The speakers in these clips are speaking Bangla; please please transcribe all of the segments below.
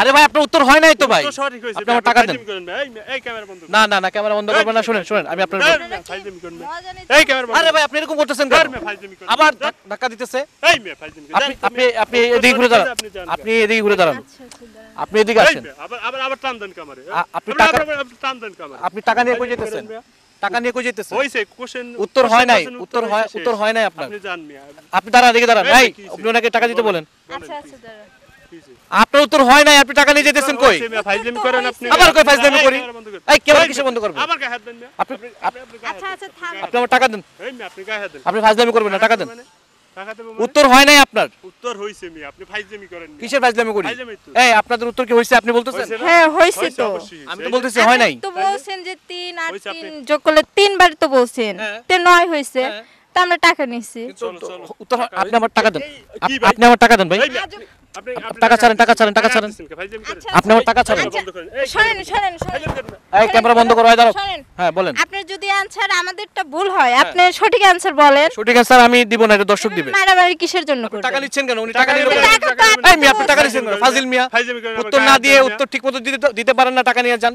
আরে ভাই আপনার উত্তর হয় নাই তো ভাই আপনি আমার টাকা দেন না না না ক্যামেরা বন্ধ করবেন না শুনেন শুনেন আমি আপনার এই ক্যামেরা আরে ভাই আপনি এরকম করতেছেন আবার ধাক্কা দিতেছে আপনি আপনি আপনি এদিকে ঘুরে দাঁড়ান আপনি এদিকে ঘুরে দাঁড়ান আচ্ছা, আচ্ছা, আপনি এদিকে আসেন আবার আবার টান দেন ক্যামেরা আপনি টাকা টান দেন ক্যামেরা আপনি টাকা নিয়ে কই যেতেছেন টাকা নিয়ে কই যেতেছেন হইছে কোশ্চেন উত্তর হয় নাই উত্তর হয় উত্তর হয় নাই আপনার আপনি জান আপনি দাঁড়ান এদিকে দাঁড়ান ভাই আপনি ওনাকে টাকা দিতে বলেন আচ্ছা আচ্ছা দাঁড়ান আপনার উত্তর হয় নাই আপনি টাকা নিয়ে যেতেছেন কই আবার কই করি এই কিসে বন্ধ আবার হাত দেন আপনি আচ্ছা আচ্ছা থাম আপনি আমার টাকা দেন এই আপনি হাত দেন আপনি করবেন না টাকা দেন মানে মানে? উত্তর হয় নাই আপনার উত্তর হইছে মি আপনি করেন কিসের করি এই আপনাদের উত্তর কি হইছে আপনি বলতেছেন হ্যাঁ হইছে তো আমি তো বলতেছি হয় নাই তো বলছেন যে 3 আর 3 যোগ করলে তিনবার তো বলছেন হ্যাঁ। তে 9 হইছে হ্যাঁ। আমরা টাকা নিছি আপনি আমার টাকা দেন আপনি আমার টাকা দেন ভাই আমাদেরটা ভুল হয় হ্যাঁ। আপনি সঠিক আনসার বলেন আমি দিব না দর্শক দিবে কিসের জন্য টাকা নিচ্ছেন কেন টাকা নিচ্ছেন ফাজিল মিয়া উত্তর না দিয়ে উত্তর ঠিক দিতে দিতে পারেন না টাকা নিয়ে যান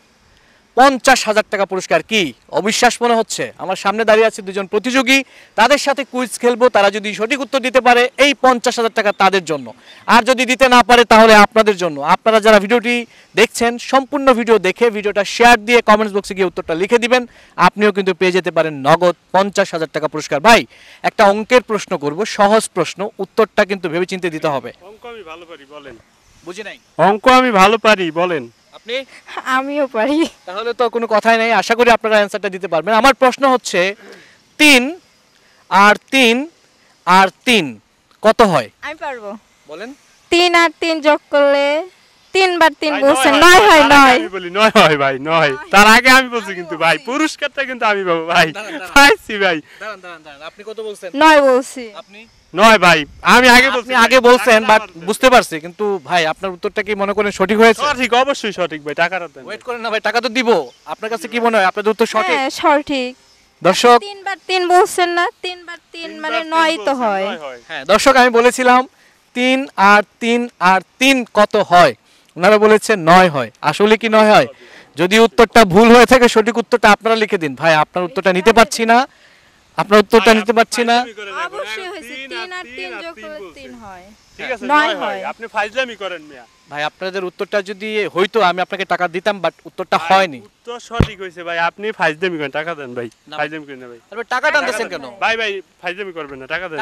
পঞ্চাশ হাজার টাকা পুরস্কার কি অবিশ্বাস মনে হচ্ছে আমার সামনে দাঁড়িয়ে আছে দুজন প্রতিযোগী তাদের সাথে কুইজ খেলবো তারা যদি সঠিক উত্তর দিতে পারে এই পঞ্চাশ হাজার টাকা তাদের জন্য আর যদি দিতে না পারে তাহলে আপনাদের জন্য আপনারা যারা ভিডিওটি দেখছেন সম্পূর্ণ ভিডিও দেখে ভিডিওটা শেয়ার দিয়ে কমেন্টস বক্সে গিয়ে উত্তরটা লিখে দিবেন আপনিও কিন্তু পেয়ে যেতে পারেন নগদ পঞ্চাশ হাজার টাকা পুরস্কার ভাই একটা অঙ্কের প্রশ্ন করব সহজ প্রশ্ন উত্তরটা কিন্তু ভেবেচিন্তে দিতে হবে অঙ্ক আমি ভালো পারি বলেন বুঝি নাই অঙ্ক আমি ভালো পারি বলেন আপনি আমিও পারি তাহলে তো কোনো কথাই নাই আশা করি আপনারা অ্যান্সারটা দিতে পারবেন আমার প্রশ্ন হচ্ছে তিন আর তিন আর তিন কত হয় আমি পারবো বলেন তিন আর তিন যোগ করলে তিনবার তিন বলছেন নয় হয় নয় বলি নয় হয় ভাই নয় তার আগে আমি বলছি কিন্তু ভাই পুরস্কারটা কিন্তু আমি পাবো ভাই পাইছি ভাই আপনি কত বলছেন নয় বলছি আপনি নয় ভাই আমি আগে বলছি আগে বলছেন বাট বুঝতে পারছি কিন্তু ভাই আপনার উত্তরটা কি মনে করেন সঠিক হয়েছে সঠিক অবশ্যই সঠিক ভাই টাকাটা দেন ওয়েট করেন না ভাই টাকা তো দিব আপনার কাছে কি মনে হয় আপনার উত্তর সঠিক হ্যাঁ সঠিক দর্শক তিনবার তিন বলছেন না তিনবার তিন মানে নয় তো হয় হ্যাঁ দর্শক আমি বলেছিলাম তিন আর তিন আর তিন কত হয় ওনারা বলেছে নয় হয় আসলে কি নয় হয় যদি উত্তরটা ভুল হয়ে থাকে সঠিক উত্তরটা আপনারা লিখে দিন ভাই আপনার উত্তরটা নিতে পারছি না আপনার উত্তরটা নিতে পারছি না ভাই আপনাদের উত্তরটা যদি হইতো আমি আপনাকে টাকা দিতাম বাট উত্তরটা হয়নি সঠিক হয়েছে ভাই আপনি করেন টাকা দেন ভাই করেন ভাই টাকা টানতেছেন কেন ভাই ভাই করবেন না টাকা দেন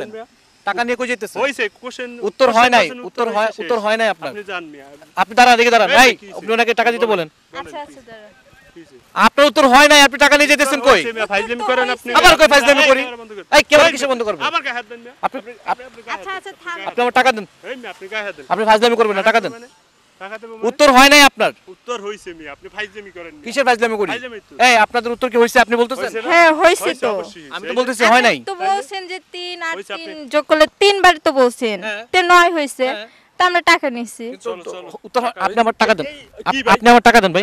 করতেছেন টাকা নিয়ে কই হইছে কোশ্চেন উত্তর হয় নাই উত্তর হয় উত্তর হয় নাই আপনার আপনি জান মিয়া আপনি দেখে ভাই আপনি ওনাকে টাকা দিতে বলেন আচ্ছা আচ্ছা আপনার উত্তর হয় নাই আপনি টাকা নিয়ে যেতেছেন কই ফাইজলামি করেন আপনি আবার কই ফাইজলামি করি এই কিসে বন্ধ করবেন আমার গায়ে হাত দেন আপনি আচ্ছা আচ্ছা থাম আপনি আমার টাকা দেন এই আপনি গায়ে হাত দেন আপনি ফাইজলামি করবেন না টাকা দেন মানে? মানে? উত্তর হয় নাই আপনার আপনাদের উত্তর কি হইছে আপনি বলতেছেন হ্যাঁ হইছে তো হয় নাই বলছেন যে 3 যোগ করলে তিনবার তো বলছেন হ্যাঁ। তে নয় হইছে হ্যাঁ। তা আমরা টাকা নিছি উত্তর আপনি আমার টাকা দেন আপনি আমার টাকা দেন ভাই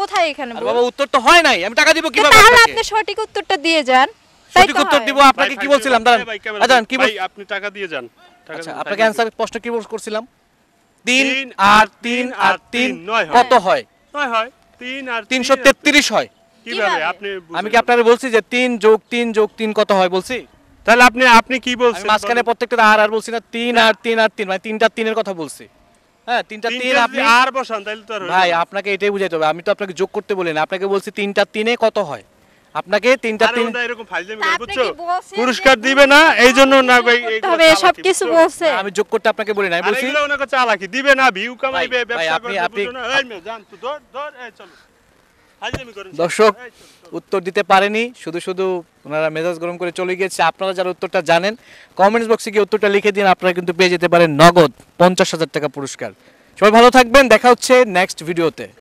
কোথায় এখানে বাবা উত্তর তো হয় নাই আমি টাকা দিব কিভাবে তাহলে আপনি সঠিক উত্তরটা দিয়ে যান সঠিক উত্তর দিব আপনাকে কি বলছিলাম দাঁড়ান আজান আচ্ছা, কি ভাই আপনি টাকা দিয়ে যান আচ্ছা আপনাকে অ্যানসার স্পষ্ট কি বলছ করছিলাম 3 আর 3 আর 3 কত হয় 9 হয় 3 আর 333 হয় কিভাবে আপনি আমি কি আপনারে বলছি যে 3 যোগ 3 যোগ 3 কত হয় বলছি তাহলে আপনি আপনি কি বলছেন মাঝখানে প্রত্যেকটা আর আর বলছি না 3 আর 3 আর 3 মানে 3 আর 3 এর কথা বলছি হ্যাঁ তিনটা তিন আপনি আর আপনাকে এটাই বুঝাইতে হবে আমি যোগ করতে বলি আপনাকে বলছি তিনটা তিনে কত হয় আপনাকে তিনটা বুঝছো পুরস্কার দিবে না এইজন্য না তবে সব আমি যোগ করতে আপনাকে বলি না বলছি চালাকি দিবে না ভিউ কামাইবে ব্যবসা করবে আপনি দর্শক উত্তর দিতে পারেনি শুধু শুধু ওনারা মেজাজ গরম করে চলে গিয়েছে আপনারা যারা উত্তরটা জানেন কমেন্টস বক্সে গিয়ে উত্তরটা লিখে দিন আপনারা কিন্তু পেয়ে যেতে পারেন নগদ পঞ্চাশ হাজার টাকা পুরস্কার সবাই ভালো থাকবেন দেখা হচ্ছে নেক্সট ভিডিওতে